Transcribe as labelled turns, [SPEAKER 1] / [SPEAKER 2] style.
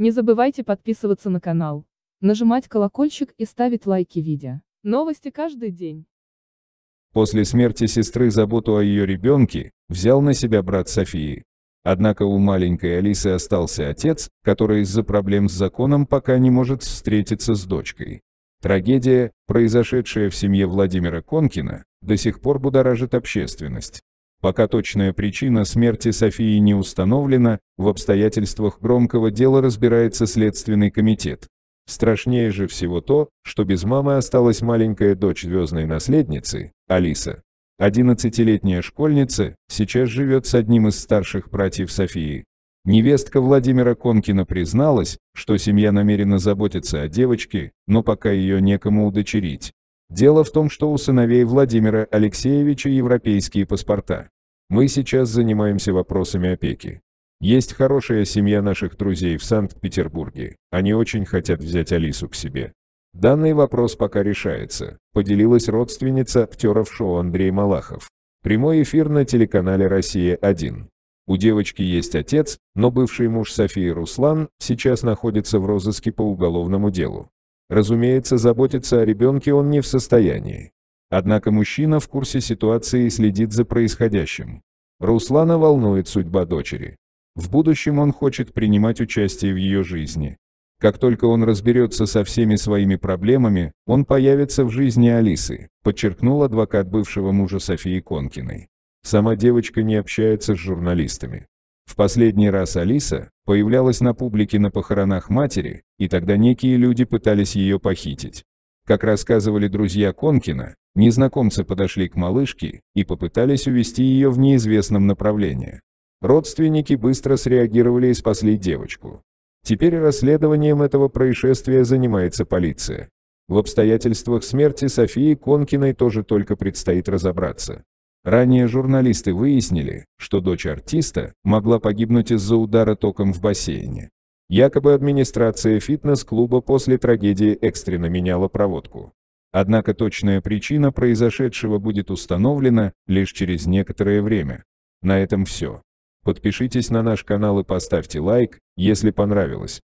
[SPEAKER 1] Не забывайте подписываться на канал, нажимать колокольчик и ставить лайки видео. Новости каждый день. После смерти сестры заботу о ее ребенке взял на себя брат Софии. Однако у маленькой Алисы остался отец, который из-за проблем с законом пока не может встретиться с дочкой. Трагедия, произошедшая в семье Владимира Конкина, до сих пор будоражит общественность. Пока точная причина смерти Софии не установлена, в обстоятельствах громкого дела разбирается Следственный комитет. Страшнее же всего то, что без мамы осталась маленькая дочь звездной наследницы, Алиса. 11-летняя школьница, сейчас живет с одним из старших братьев Софии. Невестка Владимира Конкина призналась, что семья намерена заботиться о девочке, но пока ее некому удочерить. Дело в том, что у сыновей Владимира Алексеевича европейские паспорта. Мы сейчас занимаемся вопросами опеки. Есть хорошая семья наших друзей в Санкт-Петербурге. Они очень хотят взять Алису к себе. Данный вопрос пока решается, поделилась родственница актеров шоу Андрей Малахов. Прямой эфир на телеканале «Россия-1». У девочки есть отец, но бывший муж Софии Руслан сейчас находится в розыске по уголовному делу. Разумеется, заботиться о ребенке он не в состоянии. Однако мужчина в курсе ситуации и следит за происходящим. Руслана волнует судьба дочери. В будущем он хочет принимать участие в ее жизни. Как только он разберется со всеми своими проблемами, он появится в жизни Алисы, подчеркнул адвокат бывшего мужа Софии Конкиной. Сама девочка не общается с журналистами. В последний раз Алиса появлялась на публике на похоронах матери, и тогда некие люди пытались ее похитить. Как рассказывали друзья Конкина, незнакомцы подошли к малышке и попытались увести ее в неизвестном направлении. Родственники быстро среагировали и спасли девочку. Теперь расследованием этого происшествия занимается полиция. В обстоятельствах смерти Софии Конкиной тоже только предстоит разобраться. Ранее журналисты выяснили, что дочь артиста могла погибнуть из-за удара током в бассейне. Якобы администрация фитнес-клуба после трагедии экстренно меняла проводку. Однако точная причина произошедшего будет установлена лишь через некоторое время. На этом все. Подпишитесь на наш канал и поставьте лайк, если понравилось.